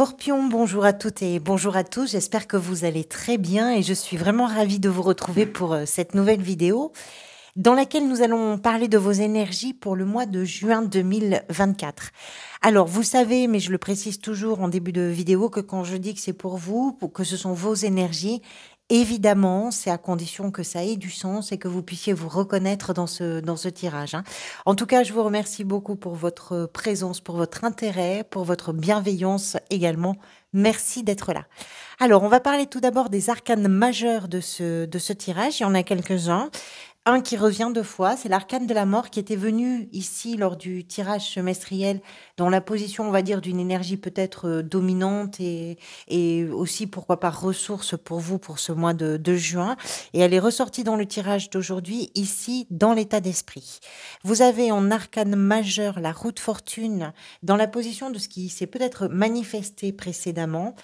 Scorpion, bonjour à toutes et bonjour à tous. J'espère que vous allez très bien et je suis vraiment ravie de vous retrouver pour euh, cette nouvelle vidéo dans laquelle nous allons parler de vos énergies pour le mois de juin 2024. Alors, vous savez, mais je le précise toujours en début de vidéo, que quand je dis que c'est pour vous, que ce sont vos énergies, Évidemment, c'est à condition que ça ait du sens et que vous puissiez vous reconnaître dans ce, dans ce tirage. Hein. En tout cas, je vous remercie beaucoup pour votre présence, pour votre intérêt, pour votre bienveillance également. Merci d'être là. Alors, on va parler tout d'abord des arcanes majeurs de ce, de ce tirage. Il y en a quelques-uns un qui revient deux fois, c'est l'arcane de la mort qui était venu ici lors du tirage semestriel dans la position, on va dire, d'une énergie peut-être euh, dominante et, aussi, pourquoi pas, ressource pour vous pour ce mois de, de juin. Et elle est ressortie dans le tirage d'aujourd'hui, ici, dans l'état d'esprit. Vous avez en arcane majeur la route fortune dans la position de ce qui s'est peut-être manifesté précédemment.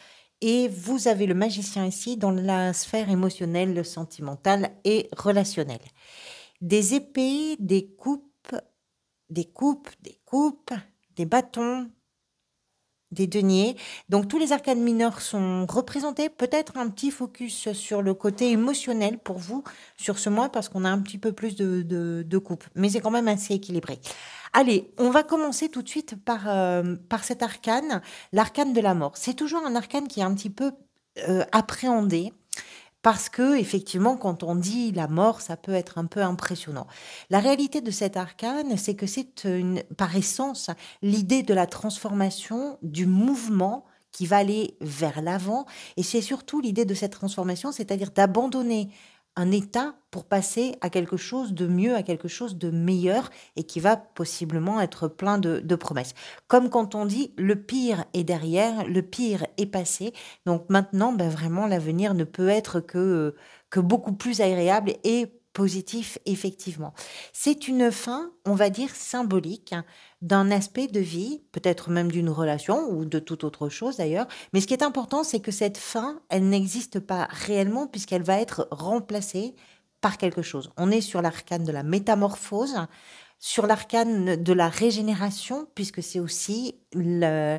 Et vous avez le magicien ici dans la sphère émotionnelle, sentimentale et relationnelle des épées, des coupes, des coupes, des coupes, des bâtons, des deniers. Donc tous les arcanes mineurs sont représentés. Peut-être un petit focus sur le côté émotionnel pour vous sur ce mois parce qu'on a un petit peu plus de, de, coupes. Mais c'est quand même assez équilibré. Allez, on va commencer tout de suite par, euh, par cet arcane, l'arcane de la mort. C'est toujours un arcane qui est un petit peu euh, appréhendé parce que effectivement quand on dit la mort ça peut être un peu impressionnant. La réalité de cet arcane c'est que c'est une, par essence l'idée de la transformation du mouvement qui va aller vers l'avant et c'est surtout l'idée de cette transformation c'est-à-dire d'abandonner un état pour passer à quelque chose de mieux, à quelque chose de meilleur et qui va possiblement être plein de, promesses. Comme quand on dit le pire est derrière, le pire est passé. Donc maintenant, ben vraiment, l'avenir ne peut être que, que beaucoup plus agréable et positif, effectivement. C'est une fin, on va dire, symbolique hein, d'un aspect de vie, peut-être même d'une relation ou de toute autre chose d'ailleurs. Mais ce qui est important, c'est que cette fin, elle n'existe pas réellement puisqu'elle va être remplacée par quelque chose. On est sur l'arcane de la métamorphose, sur l'arcane de la régénération, puisque c'est aussi le,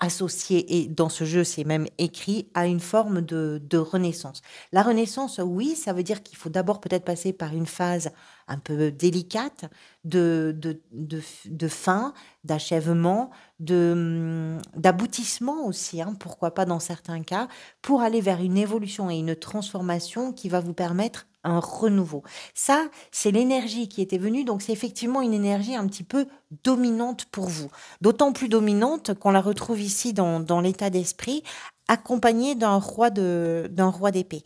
associé, et dans ce jeu c'est même écrit, à une forme de, de, renaissance. La renaissance, oui, ça veut dire qu'il faut d'abord peut-être passer par une phase un peu délicate de, de, de, de fin, d'achèvement, hum, d'aboutissement aussi, hein, pourquoi pas dans certains cas, pour aller vers une évolution et une transformation qui va vous permettre un renouveau. Ça, c'est l'énergie qui était venue, donc c'est effectivement une énergie un petit peu dominante pour vous. D'autant plus dominante qu'on la retrouve ici dans, l'état d'esprit accompagné d'un roi d'un roi d'épée.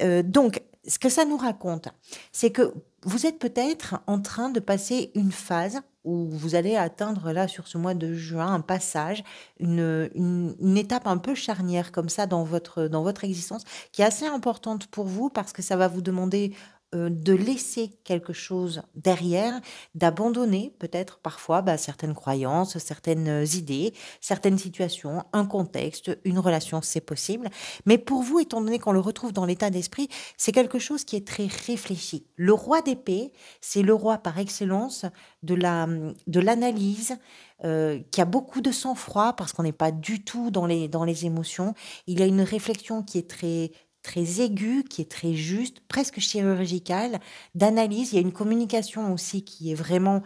Euh, donc ce que ça nous raconte, c'est que vous êtes peut-être en train de passer une phase où vous allez atteindre là sur ce mois de juin un passage, une, une, étape un peu charnière comme ça dans votre, dans votre existence, qui est assez importante pour vous parce que ça va vous demander euh, de laisser quelque chose derrière, d'abandonner peut-être parfois bah, certaines croyances, certaines euh, idées, certaines situations, un contexte, une relation, c'est possible. Mais pour vous, étant donné qu'on le retrouve dans l'état d'esprit, c'est quelque chose qui est très réfléchi. Le roi d'épée, c'est le roi par excellence de la de l'analyse, euh, qui a beaucoup de sang-froid parce qu'on n'est pas du tout dans les dans les émotions. Il a une réflexion qui est très très aiguë, qui est très juste, presque chirurgical, d'analyse. Il y a une communication aussi qui est vraiment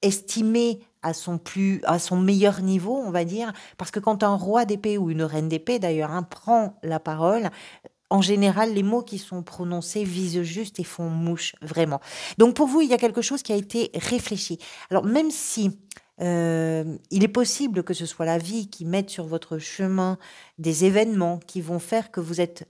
estimée à son plus, à son meilleur niveau, on va dire, parce que quand un roi d'épée ou une reine d'épée d'ailleurs hein, prend la parole, en général, les mots qui sont prononcés visent juste et font mouche vraiment. Donc pour vous, il y a quelque chose qui a été réfléchi. Alors même si euh, il est possible que ce soit la vie qui mette sur votre chemin des événements qui vont faire que vous êtes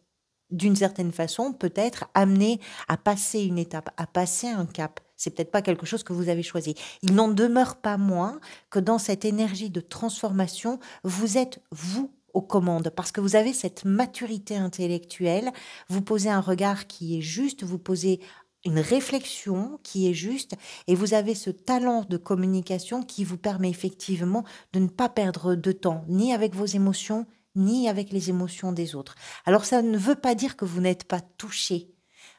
d'une certaine façon, peut-être amené à passer une étape, à passer un cap. C'est peut-être pas quelque chose que vous avez choisi. Il n'en demeure pas moins que dans cette énergie de transformation, vous êtes vous aux commandes parce que vous avez cette maturité intellectuelle, vous posez un regard qui est juste, vous posez une réflexion qui est juste et vous avez ce talent de communication qui vous permet effectivement de ne pas perdre de temps ni avec vos émotions ni avec les émotions des autres. Alors ça ne veut pas dire que vous n'êtes pas touché.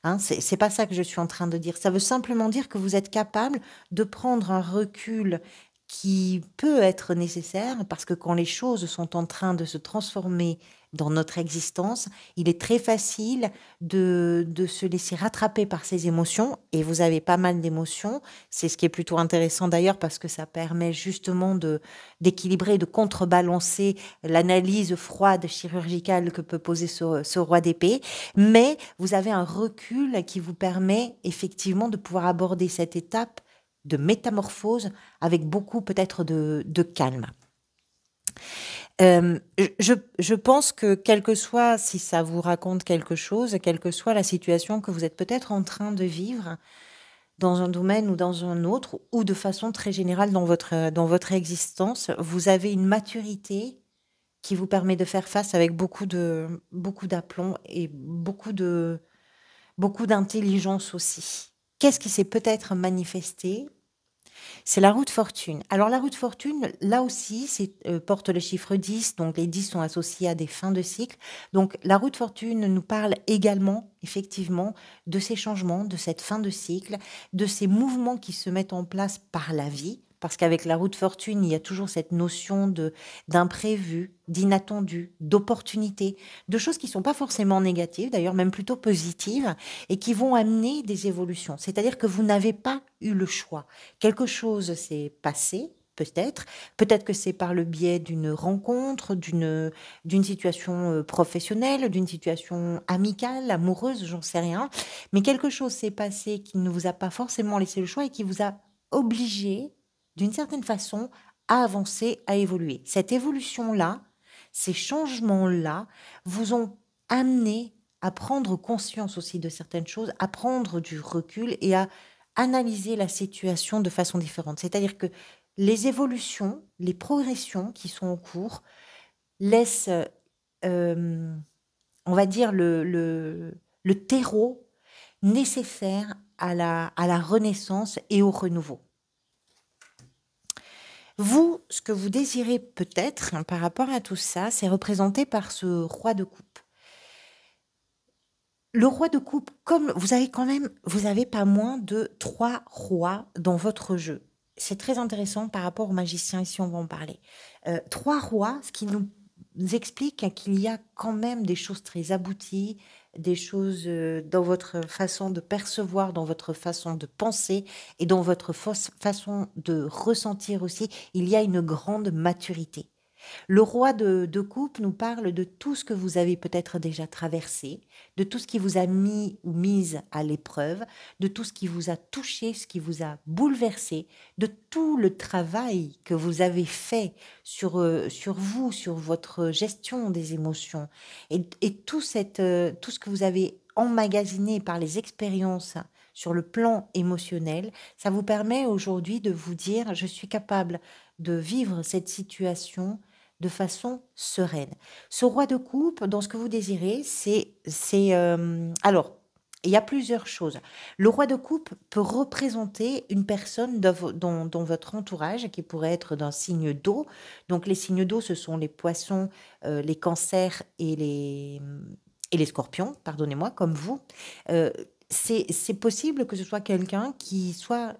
Hein. Ce c'est pas ça que je suis en train de dire. Ça veut simplement dire que vous êtes capable de prendre un recul qui peut être nécessaire parce que quand les choses sont en train de se transformer dans notre existence, il est très facile de, de se laisser rattraper par ses émotions, et vous avez pas mal d'émotions, c'est ce qui est plutôt intéressant d'ailleurs parce que ça permet justement de d'équilibrer, de contrebalancer l'analyse froide chirurgicale que peut poser ce, ce roi d'épée, mais vous avez un recul qui vous permet effectivement de pouvoir aborder cette étape de métamorphose avec beaucoup peut-être de, de calme. Euh, je, pense que quel que soit si ça vous raconte quelque chose, quelle que soit la situation que vous êtes peut-être en train de vivre dans un domaine ou dans un autre, ou de façon très générale dans votre, dans votre existence, vous avez une maturité qui vous permet de faire face avec beaucoup de beaucoup d'aplomb et beaucoup de beaucoup d'intelligence aussi. Qu'est-ce qui s'est peut-être manifesté c'est la route fortune. Alors la route fortune, là aussi, euh, porte le chiffre 10, donc les 10 sont associés à des fins de cycle. Donc la route fortune nous parle également, effectivement, de ces changements, de cette fin de cycle, de ces mouvements qui se mettent en place par la vie parce qu'avec la route fortune, il y a toujours cette notion de d'imprévu, d'inattendu, d'opportunité, de choses qui ne sont pas forcément négatives, d'ailleurs même plutôt positives, et qui vont amener des évolutions. C'est-à-dire que vous n'avez pas eu le choix. Quelque chose s'est passé, peut-être. Peut-être que c'est par le biais d'une rencontre, d'une, d'une situation euh, professionnelle, d'une situation amicale, amoureuse, j'en sais rien. Mais quelque chose s'est passé qui ne vous a pas forcément laissé le choix et qui vous a obligé d'une certaine façon, à avancer, à évoluer. Cette évolution-là, ces changements-là, vous ont amené à prendre conscience aussi de certaines choses, à prendre du recul et à analyser la situation de façon différente. C'est-à-dire que les évolutions, les progressions qui sont en cours laissent, euh, on va dire, le, terreau nécessaire à la renaissance et au renouveau. Vous, ce que vous désirez peut-être hein, par rapport à tout ça, c'est représenté par ce roi de coupe. Le roi de coupe, comme vous avez quand même, vous avez pas moins de trois rois dans votre jeu. C'est très intéressant par rapport aux magiciens, ici on va en parler. Euh, trois rois, ce qui nous explique qu'il y a quand même des choses très abouties, des choses euh, dans votre façon de percevoir, dans votre façon de penser et dans votre façon de ressentir aussi. Il y a une grande maturité. Le roi de, coupe nous parle de tout ce que vous avez peut-être déjà traversé, de tout ce qui vous a mis ou mise à l'épreuve, de tout ce qui vous a touché, ce qui vous a bouleversé, de tout le travail que vous avez fait sur, euh, sur vous, sur votre gestion des émotions, et, tout, cette, euh, tout ce que vous avez emmagasiné par les expériences sur le plan émotionnel, ça vous permet aujourd'hui de vous dire je suis capable de vivre cette situation de façon sereine. Ce roi de coupe, dans ce que vous désirez, c'est... c'est euh, alors, il y a plusieurs choses. Le roi de coupe peut représenter une personne dans, votre entourage qui pourrait être d'un signe d'eau. Donc les signes d'eau, ce sont les poissons, euh, les cancers et les, et les scorpions, pardonnez-moi, comme vous. Euh, c'est possible que ce soit quelqu'un qui soit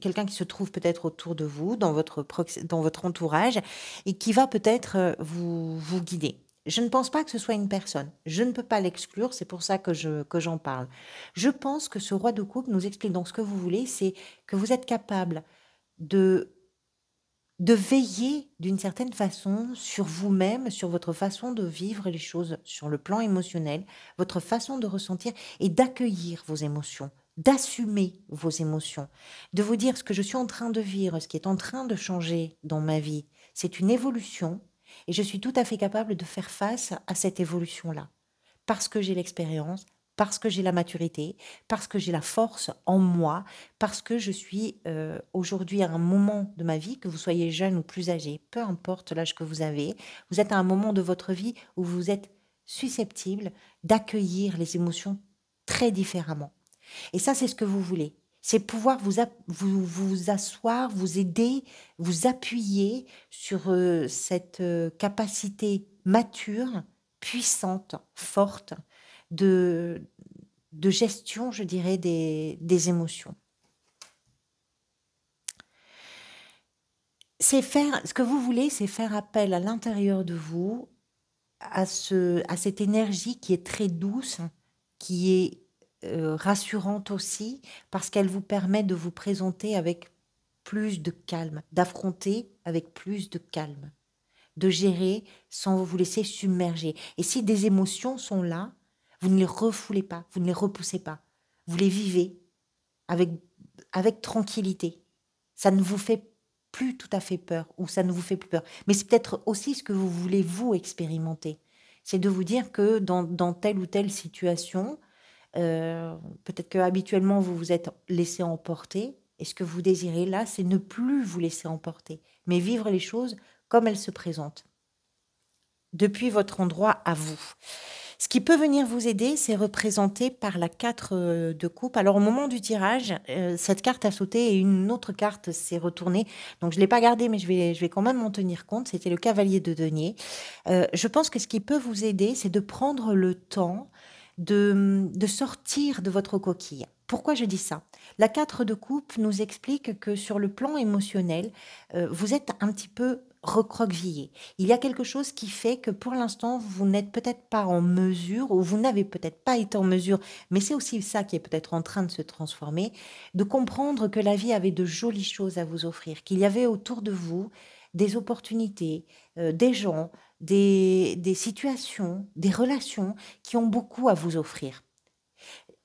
quelqu'un qui se trouve peut-être autour de vous, dans votre, dans votre entourage, et qui va peut-être euh, vous, guider. Je ne pense pas que ce soit une personne. Je ne peux pas l'exclure, c'est pour ça que, que j'en parle. Je pense que ce roi de coupe nous explique donc ce que vous voulez, c'est que vous êtes capable de, de veiller d'une certaine façon sur vous-même, sur votre façon de vivre les choses, sur le plan émotionnel, votre façon de ressentir et d'accueillir vos émotions, d'assumer vos émotions, de vous dire ce que je suis en train de vivre, ce qui est en train de changer dans ma vie, c'est une évolution et je suis tout à fait capable de faire face à cette évolution-là. Parce que j'ai l'expérience, parce que j'ai la maturité, parce que j'ai la force en moi, parce que je suis euh, aujourd'hui à un moment de ma vie, que vous soyez jeune ou plus âgé, peu importe l'âge que vous avez, vous êtes à un moment de votre vie où vous êtes susceptible d'accueillir les émotions très différemment. Et ça, c'est ce que vous voulez. C'est pouvoir vous, vous, asseoir, vous aider, vous appuyer sur euh, cette euh, capacité mature, puissante, forte de, de gestion, je dirais, des, émotions. C'est faire, ce que vous voulez, c'est faire appel à l'intérieur de vous, à, ce, à cette énergie qui est très douce, qui est euh, rassurante aussi, parce qu'elle vous permet de vous présenter avec plus de calme, d'affronter avec plus de calme, de gérer sans vous laisser submerger. Et si des émotions sont là, vous ne les refoulez pas, vous ne les repoussez pas, vous les vivez avec, avec tranquillité. Ça ne vous fait plus tout à fait peur, ou ça ne vous fait plus peur. Mais c'est peut-être aussi ce que vous voulez vous expérimenter. C'est de vous dire que dans telle ou telle situation, euh, peut-être que habituellement vous vous êtes laissé emporter. Et ce que vous désirez là, c'est ne plus vous laisser emporter, mais vivre les choses comme elles se présentent, depuis votre endroit à vous. Ce qui peut venir vous aider, c'est représenté par la 4 euh, de coupe. Alors au moment du tirage, euh, cette carte a sauté et une autre carte s'est retournée. Donc je ne l'ai pas gardée, mais je vais, je vais quand même m'en tenir compte. C'était le cavalier de denier. je pense que ce qui peut vous aider, c'est de prendre le temps de, sortir de votre coquille. Pourquoi je dis ça La 4 de coupe nous explique que sur le plan émotionnel, euh, vous êtes un petit peu recroquevillé. Il y a quelque chose qui fait que pour l'instant, vous n'êtes peut-être pas en mesure, ou vous n'avez peut-être pas été en mesure, mais c'est aussi ça qui est peut-être en train de se transformer, de comprendre que la vie avait de jolies choses à vous offrir, qu'il y avait autour de vous des opportunités, euh, des gens, des, des situations, des relations qui ont beaucoup à vous offrir.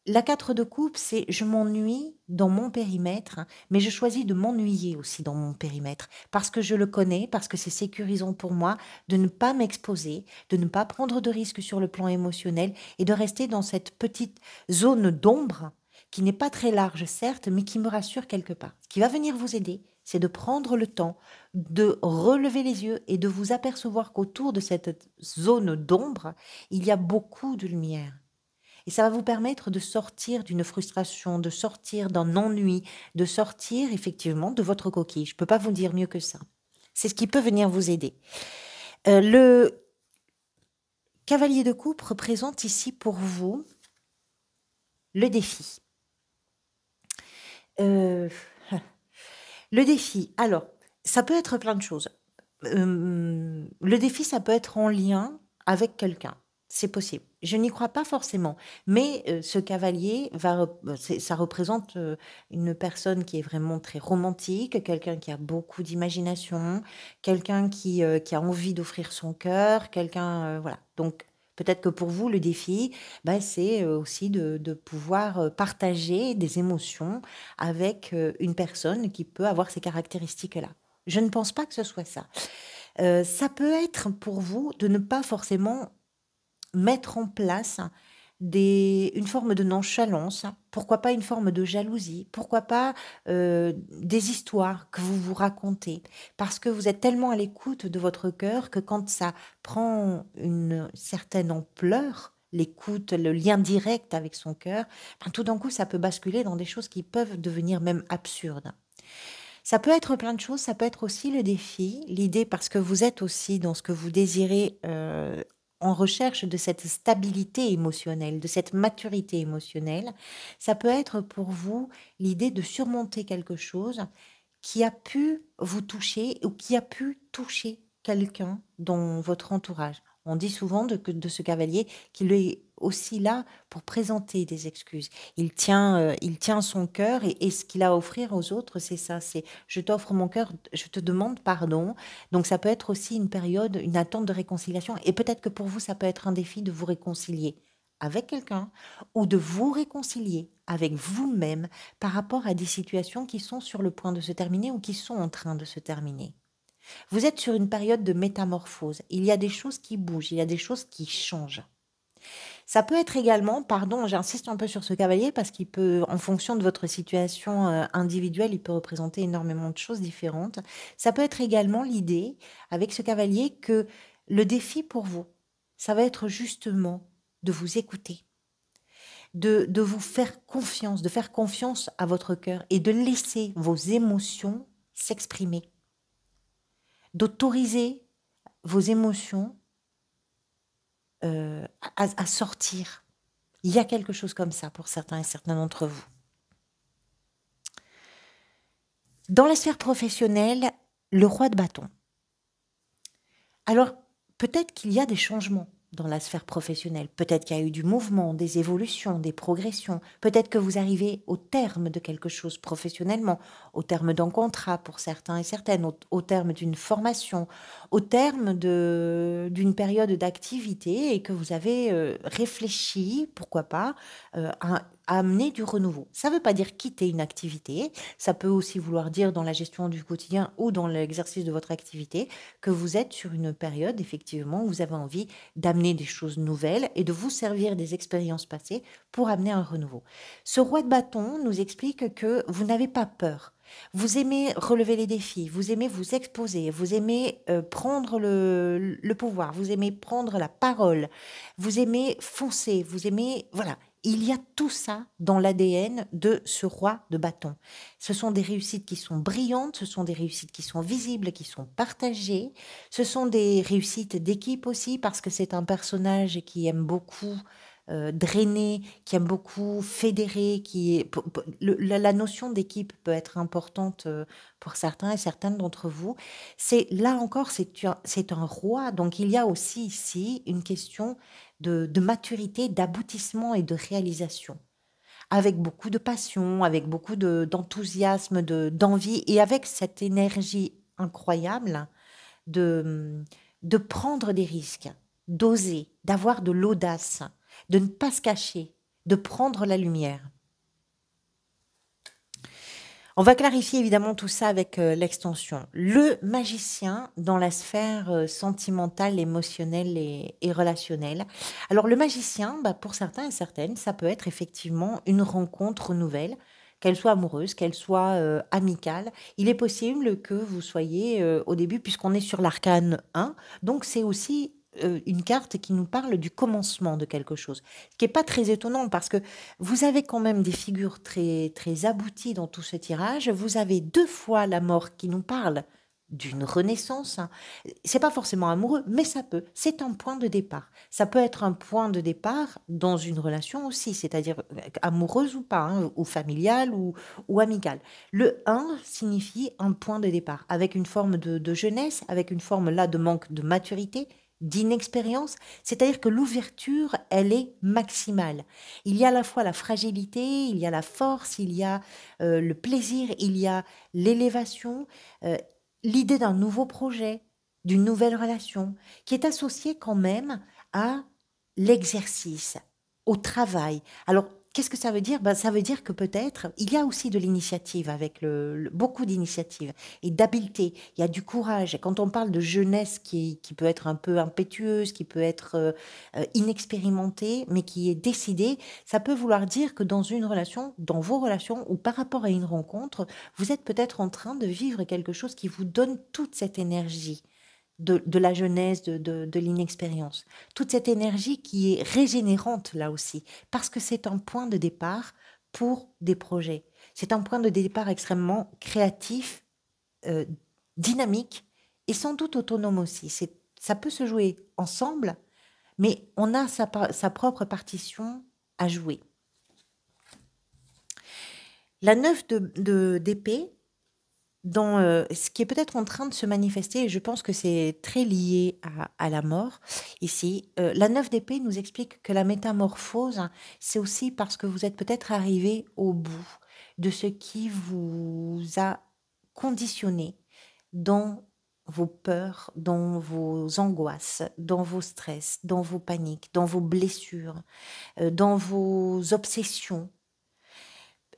La 4 de coupe, c'est je m'ennuie dans mon périmètre, hein, mais je choisis de m'ennuyer aussi dans mon périmètre, parce que je le connais, parce que c'est sécurisant pour moi de ne pas m'exposer, de ne pas prendre de risques sur le plan émotionnel et de rester dans cette petite zone d'ombre qui n'est pas très large, certes, mais qui me rassure quelque part, qui va venir vous aider c'est de prendre le temps de relever les yeux et de vous apercevoir qu'autour de cette zone d'ombre, il y a beaucoup de lumière. Et ça va vous permettre de sortir d'une frustration, de sortir d'un ennui, de sortir effectivement de votre coquille. Je ne peux pas vous dire mieux que ça. C'est ce qui peut venir vous aider. Euh, le cavalier de coupe représente ici pour vous le défi. Euh, le défi, alors, ça peut être plein de choses. Euh, le défi, ça peut être en lien avec quelqu'un. C'est possible. Je n'y crois pas forcément, mais euh, ce cavalier, ça représente euh, une personne qui est vraiment très romantique, quelqu'un qui a beaucoup d'imagination, quelqu'un qui, qui, a envie d'offrir son cœur, quelqu'un... voilà. Donc, Peut-être que pour vous, le défi, ben, c'est euh, aussi de, pouvoir euh, partager des émotions avec euh, une personne qui peut avoir ces caractéristiques-là. Je ne pense pas que ce soit ça. ça peut être pour vous de ne pas forcément mettre en place une forme de nonchalance, hein. pourquoi pas une forme de jalousie, pourquoi pas euh, des histoires que vous vous racontez, parce que vous êtes tellement à l'écoute de votre cœur que quand ça prend une certaine ampleur, l'écoute, le lien direct avec son cœur, ben, tout d'un coup ça peut basculer dans des choses qui peuvent devenir même absurdes. Ça peut être plein de choses, ça peut être aussi le défi, l'idée parce que vous êtes aussi dans ce que vous désirez euh, en recherche de cette stabilité émotionnelle, de cette maturité émotionnelle, ça peut être pour vous l'idée de surmonter quelque chose qui a pu vous toucher ou qui a pu toucher quelqu'un dans votre entourage. On dit souvent de, ce cavalier qu'il est aussi là pour présenter des excuses. Il tient, euh, il tient son cœur et, et ce qu'il a à offrir aux autres, c'est ça. C'est je t'offre mon cœur, je te demande pardon. Donc ça peut être aussi une période, une attente de réconciliation. Et peut-être que pour vous, ça peut être un défi de vous réconcilier avec quelqu'un ou de vous réconcilier avec vous-même par rapport à des situations qui sont sur le point de se terminer ou qui sont en train de se terminer. Vous êtes sur une période de métamorphose. Il y a des choses qui bougent, il y a des choses qui changent. Ça peut être également, pardon, j'insiste un peu sur ce cavalier parce qu'il peut, en fonction de votre situation euh, individuelle, il peut représenter énormément de choses différentes. Ça peut être également l'idée, avec ce cavalier, que le défi pour vous, ça va être justement de vous écouter, de, de vous faire confiance, de faire confiance à votre cœur et de laisser vos émotions s'exprimer, d'autoriser vos émotions euh, à, à sortir. Il y a quelque chose comme ça pour certains et certains d'entre vous. Dans la sphère professionnelle, le roi de bâton. Alors, peut-être qu'il y a des changements dans la sphère professionnelle. Peut-être qu'il y a eu du mouvement, des évolutions, des progressions. Peut-être que vous arrivez au terme de quelque chose professionnellement, au terme d'un contrat pour certains et certaines, au, terme d'une formation, au terme d'une période d'activité et que vous avez euh, réfléchi, pourquoi pas, euh, amener du renouveau. Ça ne veut pas dire quitter une activité, ça peut aussi vouloir dire dans la gestion du quotidien ou dans l'exercice de votre activité que vous êtes sur une période effectivement où vous avez envie d'amener des choses nouvelles et de vous servir des expériences passées pour amener un renouveau. Ce roi de bâton nous explique que vous n'avez pas peur. Vous aimez relever les défis, vous aimez vous exposer, vous aimez euh, prendre le, le pouvoir, vous aimez prendre la parole, vous aimez foncer, vous aimez... Voilà, il y a tout ça dans l'ADN de ce roi de bâton. Ce sont des réussites qui sont brillantes, ce sont des réussites qui sont visibles, qui sont partagées, ce sont des réussites d'équipe aussi, parce que c'est un personnage qui aime beaucoup Drainer, euh, drainé, qui aime beaucoup fédérer, qui est... la, notion d'équipe peut être importante euh, pour certains et certaines d'entre vous. C'est là encore, c'est un roi, donc il y a aussi ici une question de, maturité, d'aboutissement et de réalisation avec beaucoup de passion, avec beaucoup d'enthousiasme, de, d'envie et avec cette énergie incroyable de, de prendre des risques, d'oser, d'avoir de l'audace de ne pas se cacher, de prendre la lumière. On va clarifier évidemment tout ça avec euh, l'extension. Le magicien dans la sphère euh, sentimentale, émotionnelle et, relationnelle. Alors le magicien, bah, pour certains et certaines, ça peut être effectivement une rencontre nouvelle, qu'elle soit amoureuse, qu'elle soit euh, amicale. Il est possible que vous soyez au début, puisqu'on est sur l'arcane 1, donc c'est aussi euh, une carte qui nous parle du commencement de quelque chose, qui n'est pas très étonnant parce que vous avez quand même des figures très, très abouties dans tout ce tirage. Vous avez deux fois la mort qui nous parle d'une renaissance. Hein. C'est pas forcément amoureux, mais ça peut. C'est un point de départ. Ça peut être un point de départ dans une relation aussi, c'est-à-dire euh, amoureuse ou pas, hein, ou familiale ou, ou amicale. Le 1 signifie un point de départ, avec une forme de, de jeunesse, avec une forme là de manque de maturité, d'inexpérience, c'est-à-dire que l'ouverture, elle est maximale. Il y a à la fois la fragilité, il y a la force, il y a euh, le plaisir, il y a l'élévation, euh, l'idée d'un nouveau projet, d'une nouvelle relation, qui est associée quand même à l'exercice, au travail. Alors Qu'est-ce que ça veut dire ben, Ça veut dire que peut-être, il y a aussi de l'initiative, avec beaucoup d'initiatives et d'habileté. Il y a du courage. quand on parle de jeunesse qui, peut être un peu impétueuse, qui peut être euh, euh, inexpérimentée, mais qui est décidée, ça peut vouloir dire que dans une relation, dans vos relations ou par rapport à une rencontre, vous êtes peut-être en train de vivre quelque chose qui vous donne toute cette énergie de, la jeunesse, de, l'inexpérience. Toute cette énergie qui est régénérante là aussi, parce que c'est un point de départ pour des projets. C'est un point de départ extrêmement créatif, euh, dynamique et sans doute autonome aussi. C'est, ça peut se jouer ensemble, mais on a sa, propre partition à jouer. La neuf de, d'épée dans euh, ce qui est peut-être en train de se manifester, et je pense que c'est très lié à, la mort ici, euh, la 9 d'épée nous explique que la métamorphose, c'est aussi parce que vous êtes peut-être arrivé au bout de ce qui vous a conditionné dans vos peurs, dans vos angoisses, dans vos stress, dans vos paniques, dans vos blessures, euh, dans vos obsessions,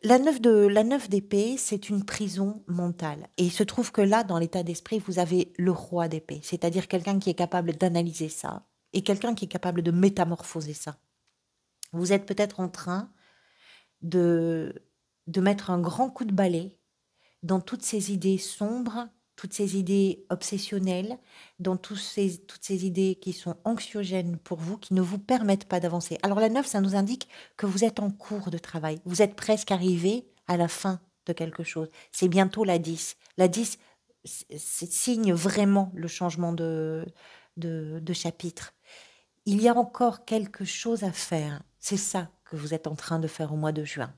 la neuf de la neuf d'épée, c'est une prison mentale. Et il se trouve que là, dans l'état d'esprit, vous avez le roi d'épée, c'est-à-dire quelqu'un qui est capable d'analyser ça et quelqu'un qui est capable de métamorphoser ça. Vous êtes peut-être en train de, de mettre un grand coup de balai dans toutes ces idées sombres toutes ces idées obsessionnelles, dans ces, toutes ces idées qui sont anxiogènes pour vous, qui ne vous permettent pas d'avancer. Alors la 9, ça nous indique que vous êtes en cours de travail, vous êtes presque arrivé à la fin de quelque chose. C'est bientôt la 10. La 10 signe vraiment le changement de, de, de chapitre. Il y a encore quelque chose à faire. C'est ça que vous êtes en train de faire au mois de juin.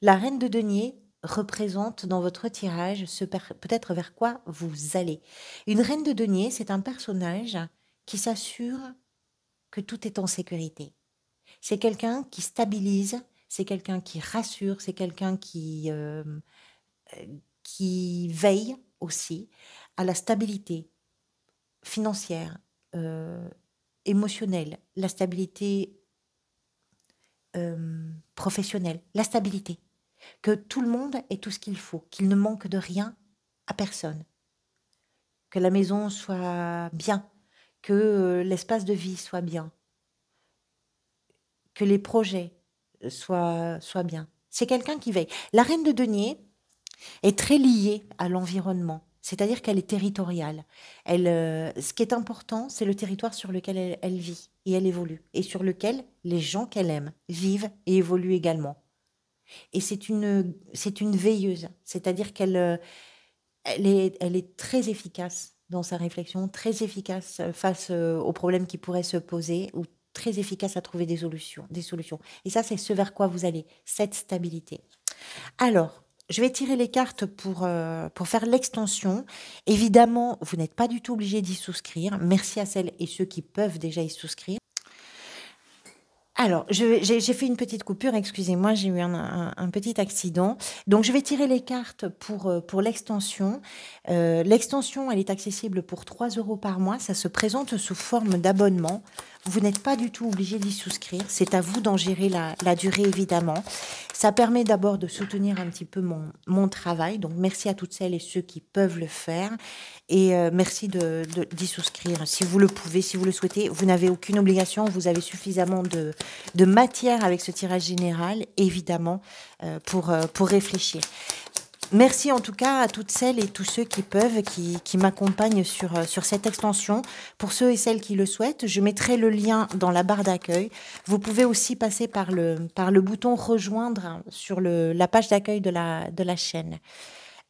La reine de Deniers représente dans votre tirage ce peut-être vers quoi vous allez. Une reine de deniers, c'est un personnage qui s'assure que tout est en sécurité. C'est quelqu'un qui stabilise, c'est quelqu'un qui rassure, c'est quelqu'un qui, euh, euh, qui veille aussi à la stabilité financière, euh, émotionnelle, la stabilité professionnelle, la stabilité que tout le monde ait tout ce qu'il faut, qu'il ne manque de rien à personne, que la maison soit bien, que euh, l'espace de vie soit bien, que les projets soient, soient bien. C'est quelqu'un qui veille. La reine de denier est très liée à l'environnement, c'est-à-dire qu'elle est territoriale. Elle, euh, ce qui est important, c'est le territoire sur lequel elle vit et elle évolue, et sur lequel les gens qu'elle aime vivent et évoluent également. Et c'est une, c'est une veilleuse, c'est-à-dire qu'elle euh, elle est, elle est très efficace dans sa réflexion, très efficace face euh, aux problèmes qui pourraient se poser ou très efficace à trouver des solutions. Des solutions. Et ça, c'est ce vers quoi vous allez, cette stabilité. Alors, je vais tirer les cartes pour, euh, pour faire l'extension. Évidemment, vous n'êtes pas du tout obligé d'y souscrire. Merci à celles et ceux qui peuvent déjà y souscrire. Alors, j'ai fait une petite coupure, excusez-moi, j'ai eu un, petit accident. Donc, je vais tirer les cartes pour, euh, pour l'extension. Euh, l'extension, elle est accessible pour 3 euros par mois. Ça se présente sous forme d'abonnement. Vous n'êtes pas du tout obligé d'y souscrire. C'est à vous d'en gérer la, durée, évidemment. Ça permet d'abord de soutenir un petit peu mon, travail. Donc, merci à toutes celles et ceux qui peuvent le faire. Et euh, merci d'y de, d'y souscrire si vous le pouvez, si vous le souhaitez. Vous n'avez aucune obligation. Vous avez suffisamment de, de matière avec ce tirage général, évidemment, euh, pour, euh, pour réfléchir. Merci en tout cas à toutes celles et tous ceux qui peuvent, qui, m'accompagnent sur, euh, sur cette extension. Pour ceux et celles qui le souhaitent, je mettrai le lien dans la barre d'accueil. Vous pouvez aussi passer par le, par le bouton rejoindre sur la page d'accueil de la, de la chaîne.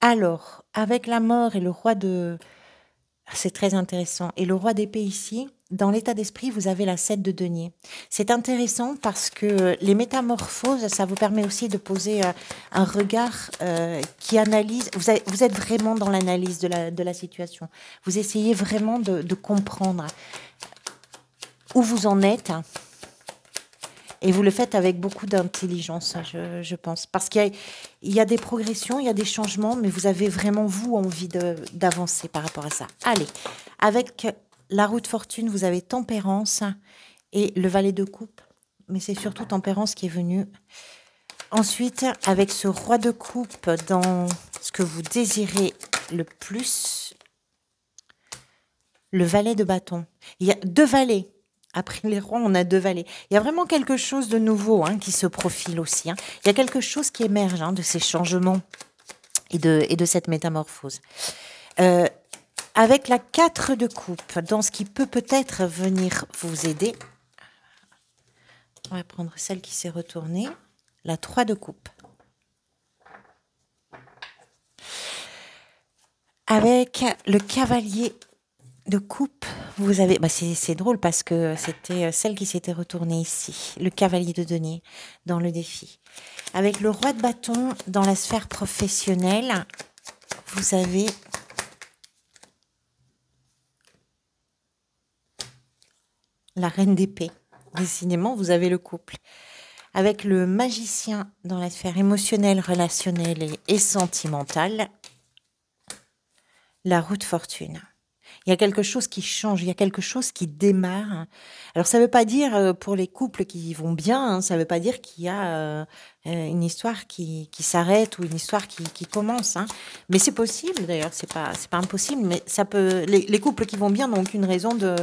Alors, avec la mort et le roi de... C'est très intéressant. Et le roi d'épée ici, dans l'état d'esprit, vous avez la 7 de denier. C'est intéressant parce que les métamorphoses, ça vous permet aussi de poser euh, un regard euh, qui analyse. Vous êtes vraiment dans l'analyse de la, situation. Vous essayez vraiment de, comprendre où vous en êtes. Et vous le faites avec beaucoup d'intelligence, je, pense. Parce qu'il y, y, a des progressions, il y a des changements, mais vous avez vraiment, vous, envie d'avancer par rapport à ça. Allez, avec la roue de fortune, vous avez tempérance et le valet de coupe. Mais c'est surtout tempérance qui est venue. Ensuite, avec ce roi de coupe dans ce que vous désirez le plus, le valet de bâton. Il y a deux valets. Après les rois, on a deux valets. Il y a vraiment quelque chose de nouveau hein, qui se profile aussi. Hein. Il y a quelque chose qui émerge hein, de ces changements et de, et de cette métamorphose. Euh, avec la 4 de coupe, dans ce qui peut peut-être venir vous aider. On va prendre celle qui s'est retournée, la 3 de coupe. Avec le cavalier de coupe, vous avez... Bah, c'est drôle parce que c'était euh, celle qui s'était retournée ici, le cavalier de denier, dans le défi. Avec le roi de bâton dans la sphère professionnelle, vous avez la reine d'épée. Décidément, vous avez le couple. Avec le magicien dans la sphère émotionnelle, relationnelle et, sentimentale, la route fortune. Il y a quelque chose qui change, il y a quelque chose qui démarre. Alors ça ne veut pas dire euh, pour les couples qui vont bien, hein, ça ne veut pas dire qu'il y a euh, euh, une histoire qui, s'arrête ou une histoire qui, commence. Hein. Mais c'est possible d'ailleurs, c'est pas pas impossible. Mais ça peut les, les couples qui vont bien n'ont aucune raison de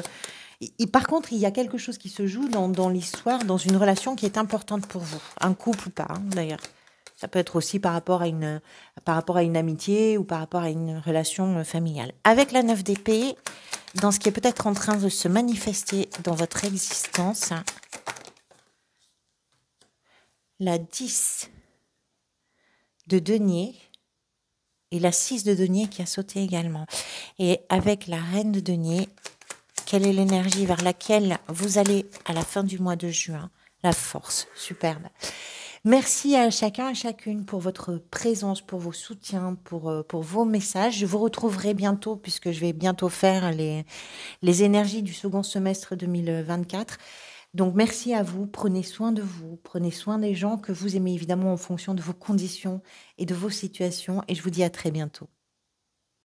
par contre, il y a quelque chose qui se joue dans, l'histoire, dans une relation qui est importante pour vous, un couple ou pas, hein, d'ailleurs. Ça peut être aussi par rapport, à une, par rapport à une amitié ou par rapport à une relation euh, familiale. Avec la 9 d'épée, dans ce qui est peut-être en train de se manifester dans votre existence, hein, la 10 de denier et la 6 de denier qui a sauté également. Et avec la reine de denier, quelle est l'énergie vers laquelle vous allez à la fin du mois de juin. La force, superbe. Merci à chacun, à chacune pour votre présence, pour vos soutiens, pour, euh, pour vos messages. Je vous retrouverai bientôt puisque je vais bientôt faire les, les énergies du second semestre 2024. Donc merci à vous, prenez soin de vous, prenez soin des gens que vous aimez évidemment en fonction de vos conditions et de vos situations et je vous dis à très bientôt.